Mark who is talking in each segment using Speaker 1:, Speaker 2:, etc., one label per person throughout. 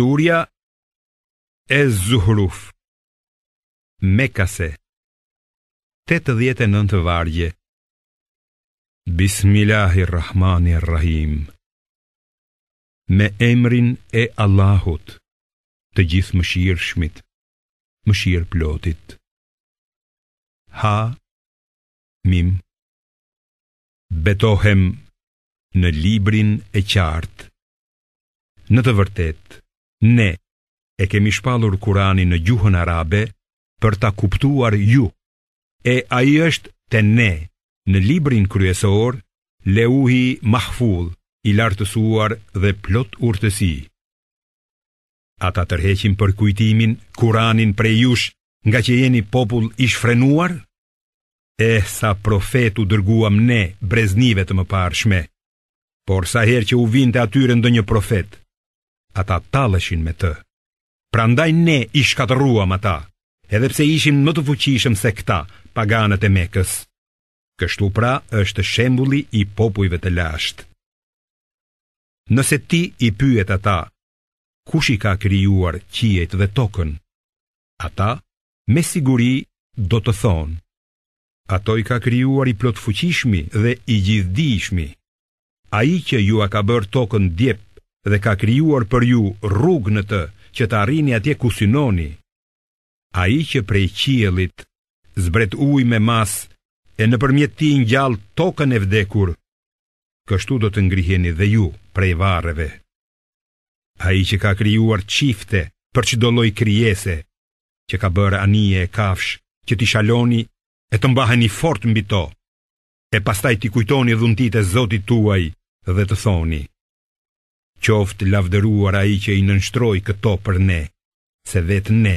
Speaker 1: Surja e Zuhruf Mekase 89 vargje Bismillahirrahmanirrahim Me emrin e Allahut Të gjithë më shirë shmit Më shirë plotit Ha Mim Betohem Në librin e qartë Në të vërtetë Ne e kemi shpalur Kurani në gjuhën arabe për ta kuptuar ju. E a i është të ne në librin kryesor, leuhi mahful, i lartësuar dhe plot urtësi. Ata tërheqin për kujtimin Kuranin prej jush nga që jeni popull ishfrenuar? E sa profetu dërguam ne breznive të më parshme, por sa her që u vinte atyre ndë një profet, ata talëshin me të. Pra ndaj ne i shkatëruam ata, edhe pse ishim më të fuqishëm se këta, paganët e mekës. Kështu pra është shembuli i popujve të lasht. Nëse ti i pyet ata, kush i ka krijuar qiejt dhe tokën? Ata me siguri do të thonë, ato i ka krijuar i plot fuqishmi dhe i A Ai që ju a ka bërë tokën djep dhe ka krijuar për ju rrug në të që të arrini atje ku synoni. A i që prej qielit, zbret uj me mas, e në përmjet ti në gjallë tokën e vdekur, kështu do të ngriheni dhe ju prej vareve. A i që ka krijuar qifte për që doloj krijese, që ka bërë anije e kafsh, që ti shaloni e të mbaheni fort mbi to, e pastaj ti kujtoni dhuntit e zotit tuaj dhe të thoni, Qoftë lavdëruar a i që i nënshtroj këto për ne, se vetë ne,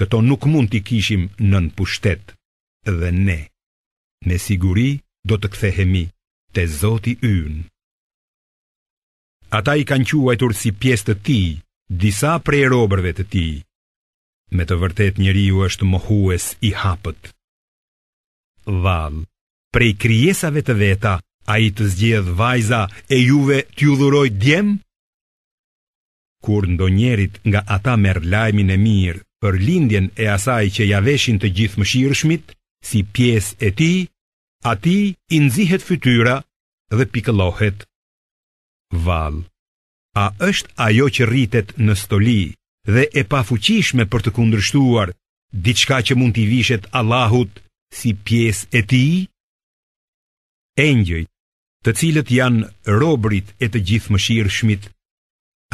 Speaker 1: këto nuk mund t'i kishim nën pushtet, dhe ne. Me siguri do të kthehemi te Zoti ynë. Ata i kanë quajtur si pjesë të tij disa prej robërve të tij. Me të vërtetë njeriu është mohues i hapët. Vall, prej krijesave të veta ai të zgjedh vajza e juve t'ju dhuroj djem? Kur ndonjerit nga ata merr lajmin e mirë për lindjen e asaj që ja veshin të gjithë mëshirëshmit, si pjesë e tij, ati i nzihet fytyra dhe pikëlohet. Vall, a është ajo që rritet në stoli dhe e pafuqishme për të kundërshtuar diçka që mund t'i vishet Allahut si pjesë e tij? Engjëj, të cilët janë robrit e të gjithë mëshirëshmit, shmit,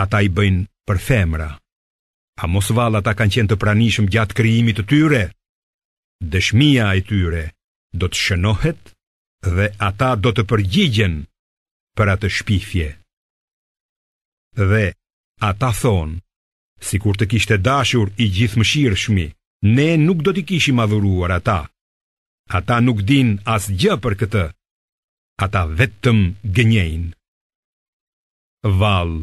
Speaker 1: ata i bëjnë për femra. A mos valla ata kanë qenë të pranishëm gjatë krijimit të tyre? Dëshmia e tyre do të shënohet dhe ata do të përgjigjen për atë shpifje. Dhe ata thonë, si kur të kishte dashur i gjithë mëshirë shmi, ne nuk do t'i kishim adhuruar ata. Ata nuk din as gjë për këtë. Ata vetëm gënjejnë. Valë.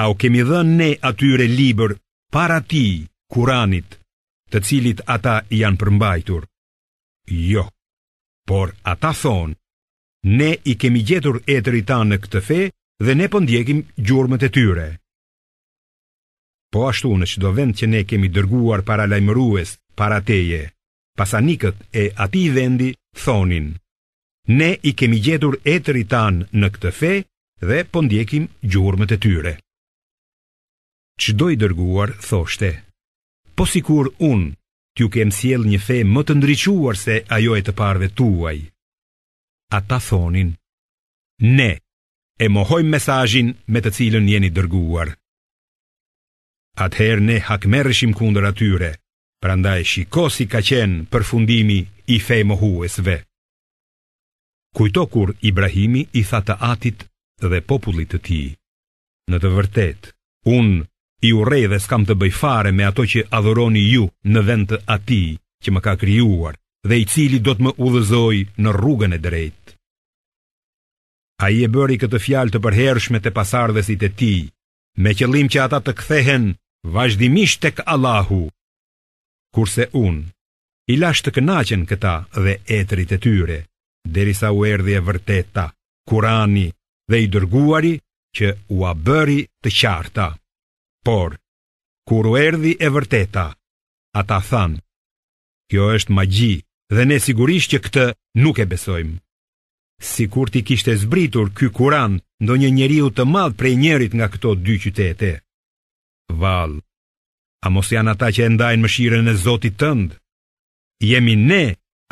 Speaker 1: A u kemi dhe ne atyre liber para ti, kuranit, të cilit ata janë përmbajtur? Jo, por ata thonë, ne i kemi gjetur e të rita në këtë fe dhe ne pëndjekim po gjurëmët e tyre. Po ashtu në qdo vend që ne kemi dërguar para lajmërues, para teje, pasanikët e ati vendi thonin, ne i kemi gjetur e të rita në këtë fe dhe pëndjekim po gjurëmët e tyre qdo i dërguar thoshte Po si kur unë t'ju kem siel një fe më të ndryquar se ajo e të parve tuaj Ata thonin Ne e mohojmë mesajin me të cilën jeni dërguar Atëherë ne hakmerëshim kundër atyre Prandaj shiko si ka qenë për fundimi i fe mohuesve Kujto kur Ibrahimi i tha të atit dhe popullit të ti Në të vërtet, unë i urej dhe s'kam të bëjfare me ato që adhoroni ju në vend të ati që më ka kryuar dhe i cili do të më udhëzoj në rrugën e drejt. A i e bëri këtë fjal të përhershme të pasardhësit e ti, me qëllim që ata të kthehen vazhdimisht tek Allahu. Kurse unë, i lash të kënaqen këta dhe etrit e tyre, derisa u erdhje vërteta, kurani dhe i dërguari që u a bëri të qarta. Por, kur u erdi e vërteta, ata than, kjo është magji dhe ne sigurisht që këtë nuk e besojmë. Si kur ti kishte zbritur ky kuran ndo një njeriu të madh prej njerit nga këto dy qytete. Val, a mos janë ata që e ndajnë mëshiren e Zotit tënd? Jemi ne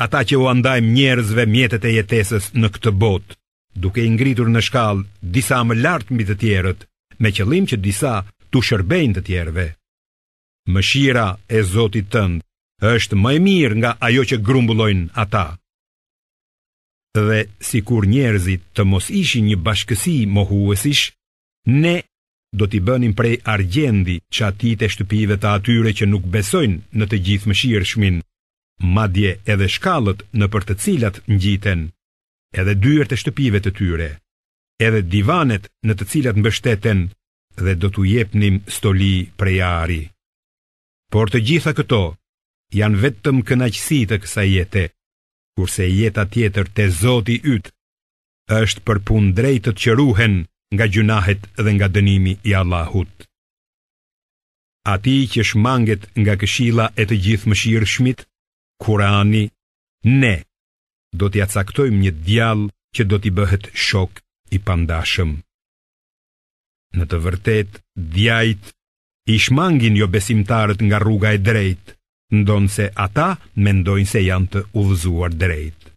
Speaker 1: ata që u andajmë njerëzve mjetet e jetesës në këtë botë, duke i ngritur në shkallë disa më lartë mbi të tjerët, me qëllim që disa tu shërbejnë të tjerëve. Mëshira e Zotit tënd është më e mirë nga ajo që grumbullojnë ata. Dhe si kur njerëzit të mos ishi një bashkësi mohuesish, ne do t'i bënim prej argjendi që ati të shtëpive të atyre që nuk besojnë në të gjithë mëshirë shmin, madje edhe shkallët në për të cilat njiten, edhe dyër e shtëpive të tyre, edhe divanet në të cilat mbështeten dhe do t'u jepnim stoli prej ari. Por të gjitha këto janë vetëm kënaqësi të kësaj jete, kurse jeta tjetër te Zoti i yt është për punë drejtë të që ruhen nga gjunahet dhe nga dënimi i Allahut. A ti që shmanget nga këshila e të gjithë më shirë shmit, kurani, ne, do t'ja caktojmë një djalë që do t'i bëhet shok i pandashëm. Në të vërtet, djajt i shmangin jo besimtarët nga rruga e drejt, ndonë se ata mendojnë se janë të uvëzuar drejt.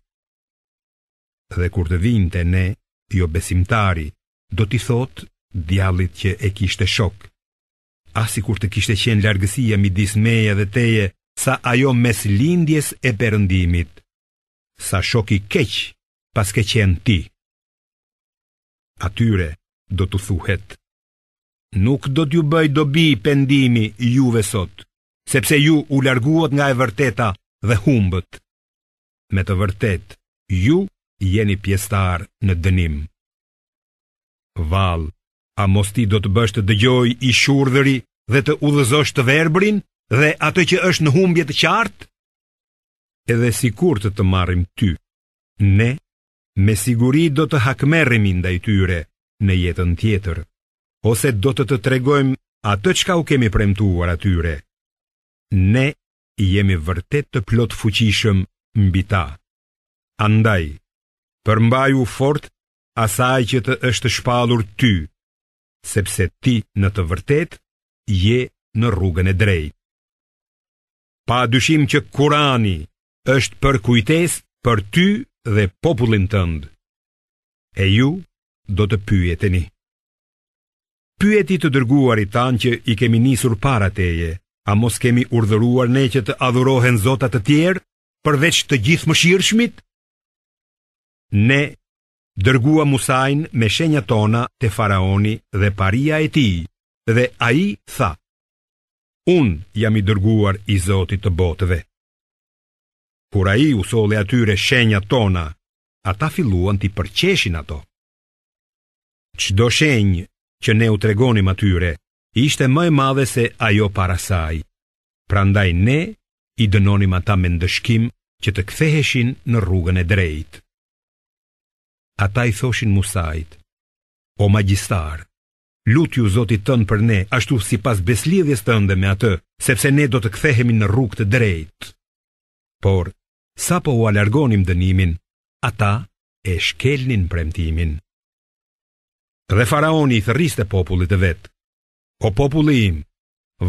Speaker 1: Dhe kur të vinte ne, jo besimtari, do t'i thotë djallit që e kishte shok. Asi kur të kishte qenë largësia mi meje dhe teje, sa ajo mes lindjes e përëndimit, sa shoki keq paske qenë ti. Atyre do t'u thuhet nuk do t'ju bëj dobi pendimi juve sot, sepse ju u larguat nga e vërteta dhe humbët. Me të vërtet, ju jeni pjestar në dënim. Val, a mos ti do të bështë të dëgjoj i shurdhëri dhe të udhëzosh të verbrin dhe atë që është në humbje të qartë? Edhe si kur të të marim ty, ne me siguri do të hakmerim ndaj tyre në jetën tjetër ose do të të tregojmë atë çka u kemi premtuar atyre. Ne jemi vërtet të plot fuqishëm mbi ta. Andaj, përmbaju fort asaj që të është shpalur ty, sepse ti në të vërtet je në rrugën e drejtë. Pa dyshim që Kurani është për kujtes për ty dhe popullin tëndë. E ju do të pyjeteni. Pyeti të dërguar i tanë që i kemi nisur para teje, a mos kemi urdhëruar ne që të adhurohen zotat të tjerë, përveç të gjithë më shirëshmit? Ne, dërgua Musajn me shenja tona të faraoni dhe paria e ti, dhe a i tha, unë jam i dërguar i zotit të botëve. Kur a i usole atyre shenja tona, ata filluan të i përqeshin ato. Çdo shenjë që ne u tregonim atyre ishte më e madhe se ajo para saj. Prandaj ne i dënonim ata me ndëshkim që të ktheheshin në rrugën e drejtë. Ata i thoshin Musait: O magjistar, lutju Zotin tën për ne, ashtu si pas beslidhjes tënde me atë, sepse ne do të kthehemi në rrugë të drejtë. Por, sa po u alargonim dënimin, ata e shkelnin premtimin. Dhe faraoni i të popullit e vetë. O populli im,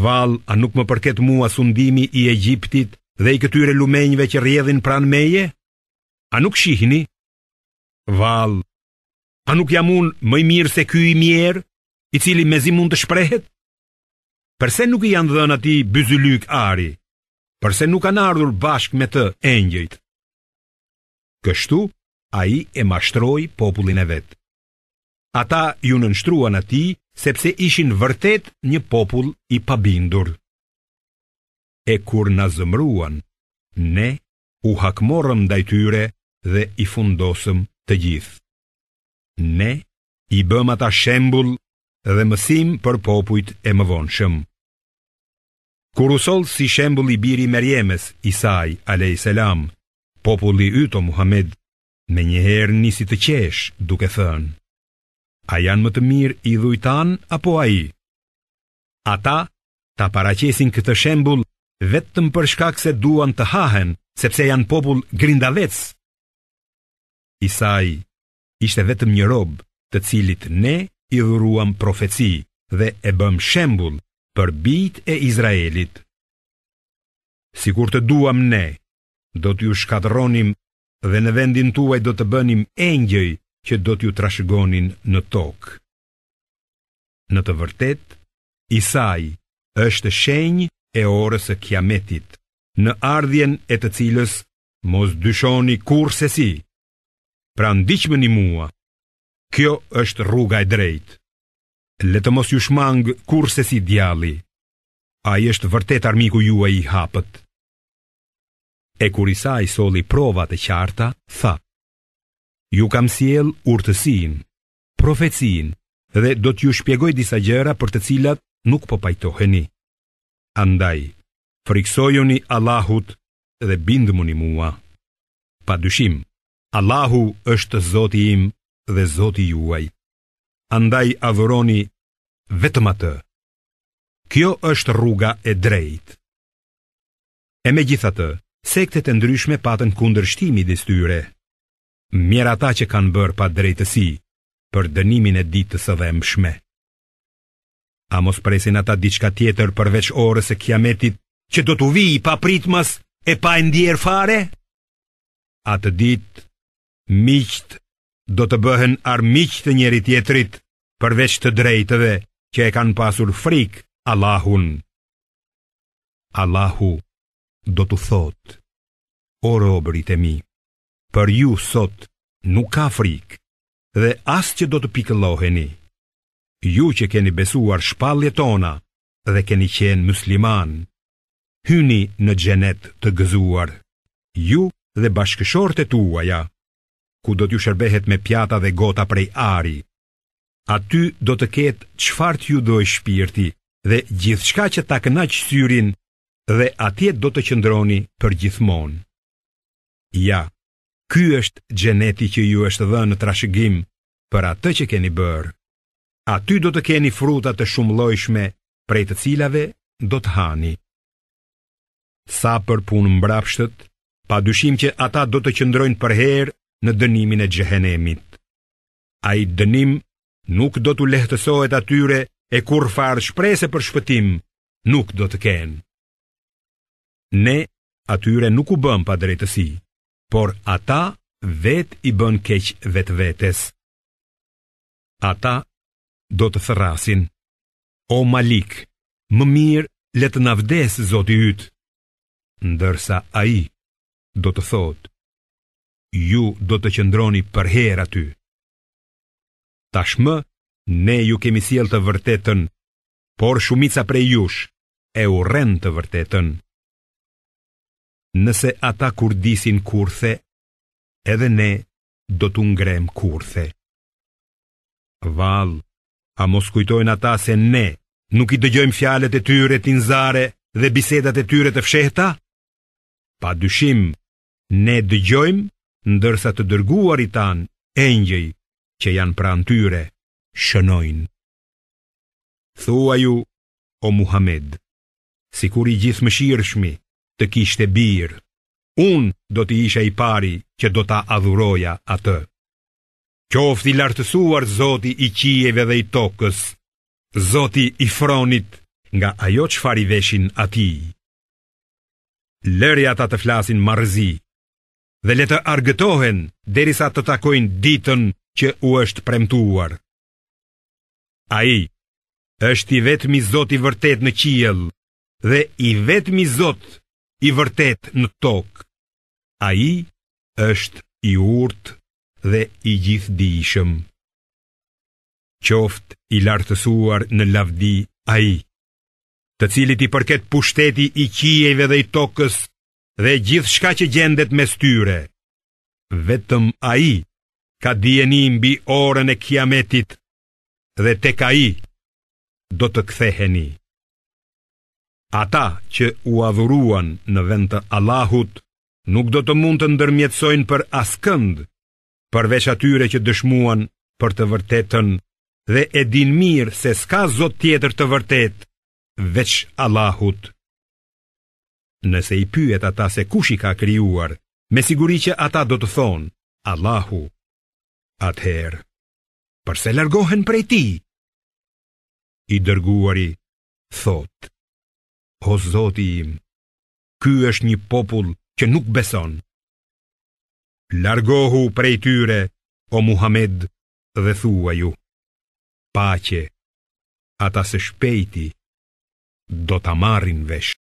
Speaker 1: val a nuk më përket mua sundimi i Egjiptit dhe i këtyre lumenjve që rjedhin pran meje? A nuk shihni? Val, a nuk jam unë mëj mirë se kjo i mjerë, i cili me zi mund të shprehet? Përse nuk i janë dhënë ati byzulyk ari? Përse nuk kanë ardhur bashk me të engjëjt? Kështu, a i e mashtroj popullin e vetë. Ata ju në nështruan ati, sepse ishin vërtet një popull i pabindur. E kur në zëmruan, ne u hakmorëm dajtyre dhe i fundosëm të gjithë. Ne i bëm ata shembul dhe mësim për popujt e më vonëshëm. Kur usollë si shembul i biri Merjemes, Isai, a.s. populli yto Muhammed, me njëherë nisi të qesh duke thënë. A janë më të mirë i dhujtan apo a i? Ata ta paracesin këtë shembul vetëm për shkak se duan të hahen, sepse janë popull grindavec. Isai ishte vetëm një rob të cilit ne i dhuruam profeci dhe e bëm shembul për bit e Izraelit. Si kur të duam ne, do t'ju shkatronim dhe në vendin tuaj do të bënim engjëj që do t'ju trashëgonin në tokë. Në të vërtet, Isai është shenjë e orës së Kiametit, në ardhjën e të cilës mos dyshoni kurrë se si. Pra një mua. Kjo është rruga e drejtë. Le të mos ju shmang kurrë se si djalli. Ai është vërtet armiku juaj i hapët. E kur Isai solli prova të qarta, thaa ju kam sjell urtësin, profecin, dhe do t'ju shpjegoj disa gjëra për të cilat nuk po pajtoheni. Andaj, friksojoni Allahut dhe bindë muni mua. Pa dyshim, Allahu është zoti im dhe zoti juaj. Andaj avëroni vetëm atë. Kjo është rruga e drejtë. E me gjithatë, sektet e ndryshme patën kundër shtimi dhe styre mjera ta që kanë bërë pa drejtësi për dënimin e ditës së mshme. A mos presin ata diçka tjetër përveç orës e kiametit që do t'u vijë pa pritmas e pa ndjer fare? Atë ditë miqt do të bëhen armiq të njëri tjetrit përveç të drejtëve që e kanë pasur frik Allahun. Allahu do t'u thotë: O robërit e mi, për ju sot nuk ka frik dhe as që do të pikëlloheni. Ju që keni besuar shpalje tona dhe keni qenë musliman, hyni në gjenet të gëzuar, ju dhe bashkëshor të tuaja, ku do t'ju shërbehet me pjata dhe gota prej ari. aty do të ketë qfart ju do e shpirti dhe gjithë shka që ta këna që syrin dhe atjet do të qëndroni për gjithmon. Ja, Ky është gjeneti që ju është dhe në trashëgim për atë që keni bërë. A ty do të keni frutat të shumë lojshme prej të cilave do të hani. Sa për punë mbrapshtët, pa dyshim që ata do të qëndrojnë për herë në dënimin e gjehenemit. A i dënim nuk do të lehtësohet atyre e kur farë shprese për shpëtim nuk do të kenë. Ne atyre nuk u bëm pa drejtësi por ata vet i bën keq vet vetes. Ata do të thrasin. O Malik, më mirë le të na vdes Zoti i yt. Ndërsa ai do të thot, ju do të qëndroni për herë aty. Tashmë ne ju kemi siel të vërtetën, por shumica prej jush e urren të vërtetën nëse ata kurdisin kurthe, edhe ne do të ngrem kurthe. Val, a mos kujtojnë ata se ne nuk i dëgjojmë fjalet e tyre tinzare dhe bisedat e tyre të fshehta? Pa dyshim, ne dëgjojmë ndërsa të i tanë, engjëj, që janë pranë tyre, shënojnë. Thua ju, o Muhammed, si kur i gjithë më shirëshmi, të kishte birë. Un do të isha i pari që do ta adhuroja atë. Qofti lartësuar Zoti i qiejve dhe i tokës, Zoti i fronit nga ajo çfarë i veshin aty. Lëri ata të flasin marrëzi dhe le të argëtohen derisa të takojnë ditën që u është premtuar. Ai është i vetmi Zoti i vërtet në qiell dhe i vetmi Zot i vërtet në tokë. A i është i urtë dhe i gjithë dishëm. Qoft i lartësuar në lavdi a i, të cilit i përket pushteti i qijeve dhe i tokës dhe gjithë shka që gjendet me styre. Vetëm a i ka djeni mbi orën e kiametit dhe te ka i do të ktheheni. Ata që u adhuruan në vend të Allahut nuk do të mund të ndërmjetësojnë për askënd, përveç atyre që dëshmuan për të vërtetën dhe e din mirë se s'ka zot tjetër të vërtet veç Allahut. Nëse i pyet ata se kush i ka krijuar, me siguri që ata do të thonë Allahu. Atëherë, përse largohen prej tij? I dërguari thotë: O po Zoti im, ky është një popull që nuk beson. Largohu prej tyre, o Muhammed, dhe thua ju, pache, ata se shpejti, do të marrin veshë.